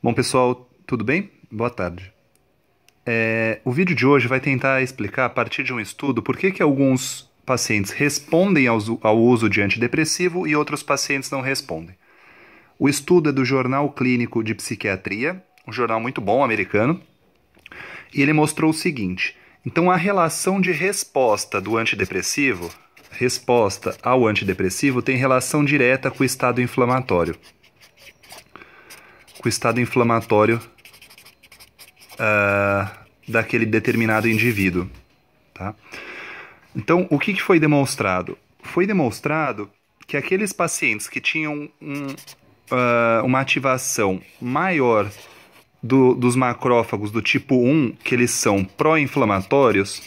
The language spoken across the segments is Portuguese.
Bom, pessoal, tudo bem? Boa tarde. É, o vídeo de hoje vai tentar explicar, a partir de um estudo, por que, que alguns pacientes respondem ao, ao uso de antidepressivo e outros pacientes não respondem. O estudo é do Jornal Clínico de Psiquiatria, um jornal muito bom americano, e ele mostrou o seguinte: então a relação de resposta do antidepressivo, resposta ao antidepressivo, tem relação direta com o estado inflamatório com o estado inflamatório uh, daquele determinado indivíduo. Tá? Então, o que, que foi demonstrado? Foi demonstrado que aqueles pacientes que tinham um, uh, uma ativação maior do, dos macrófagos do tipo 1, que eles são pró-inflamatórios,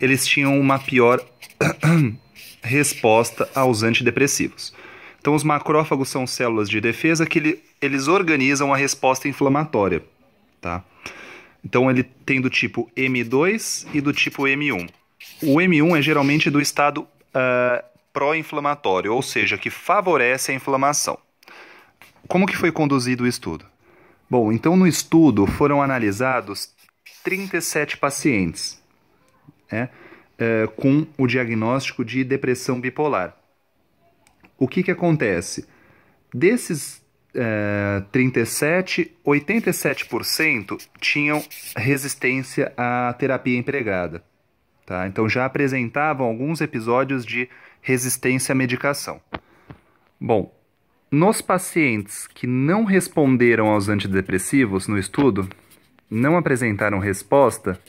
eles tinham uma pior resposta aos antidepressivos. Então, os macrófagos são células de defesa que ele, eles organizam a resposta inflamatória. Tá? Então, ele tem do tipo M2 e do tipo M1. O M1 é geralmente do estado uh, pró-inflamatório, ou seja, que favorece a inflamação. Como que foi conduzido o estudo? Bom, então no estudo foram analisados 37 pacientes né, uh, com o diagnóstico de depressão bipolar o que, que acontece? Desses é, 37, 87% tinham resistência à terapia empregada. Tá? Então já apresentavam alguns episódios de resistência à medicação. Bom, nos pacientes que não responderam aos antidepressivos no estudo, não apresentaram resposta,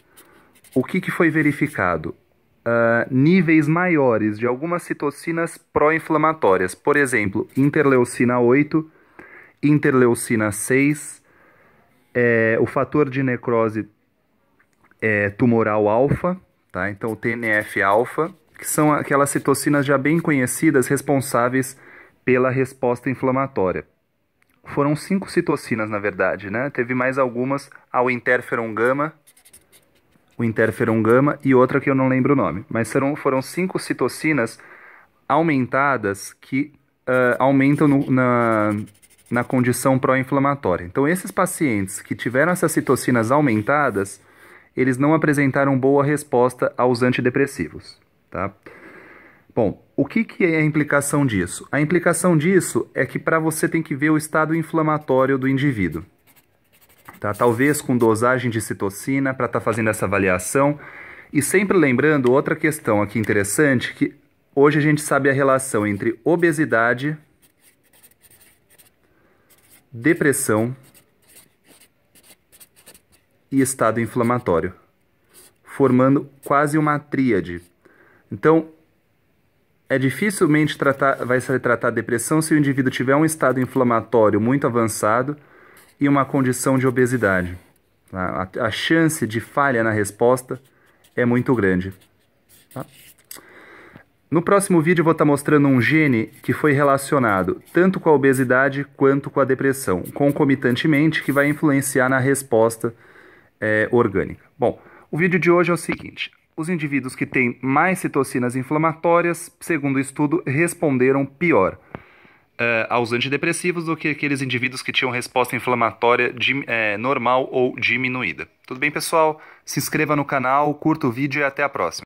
o que, que foi verificado? uh, níveis maiores de algumas citocinas pró-inflamatórias, por exemplo, interleucina 8, interleucina 6, é, o fator de necrose é, tumoral alfa, tá? então o TNF-alfa, que são aquelas citocinas já bem conhecidas responsáveis pela resposta inflamatória. Foram cinco citocinas, na verdade, né? Teve mais algumas ao interferon gama, o interferon gama e outra que eu não lembro o nome. Mas foram, foram cinco citocinas aumentadas que uh, aumentam no, na, na condição pró-inflamatória. Então, esses pacientes que tiveram essas citocinas aumentadas, eles não apresentaram boa resposta aos antidepressivos. Tá? Bom, o que, que é a implicação disso? A implicação disso é que para você tem que ver o estado inflamatório do indivíduo tá? Talvez com dosagem de citocina para estar tá fazendo essa avaliação. E sempre lembrando outra questão aqui interessante, que hoje a gente sabe a relação entre obesidade, depressão e estado inflamatório, formando quase uma tríade. Então, é dificilmente tratar, vai ser tratar depressão se o indivíduo tiver um estado inflamatório muito avançado e uma condição de obesidade. A, a, a chance de falha na resposta é muito grande. Tá? No próximo vídeo vou estar tá mostrando um gene que foi relacionado tanto com a obesidade quanto com a depressão, concomitantemente, que vai influenciar na resposta é, orgânica. Bom, o vídeo de hoje é o seguinte. Os indivíduos que têm mais citocinas inflamatórias, segundo o estudo, responderam pior uh, aos antidepressivos do que aqueles indivíduos que tinham resposta inflamatória de, eh, normal ou diminuída. Tudo bem, pessoal? Se inscreva no canal, curta o vídeo e até a próxima.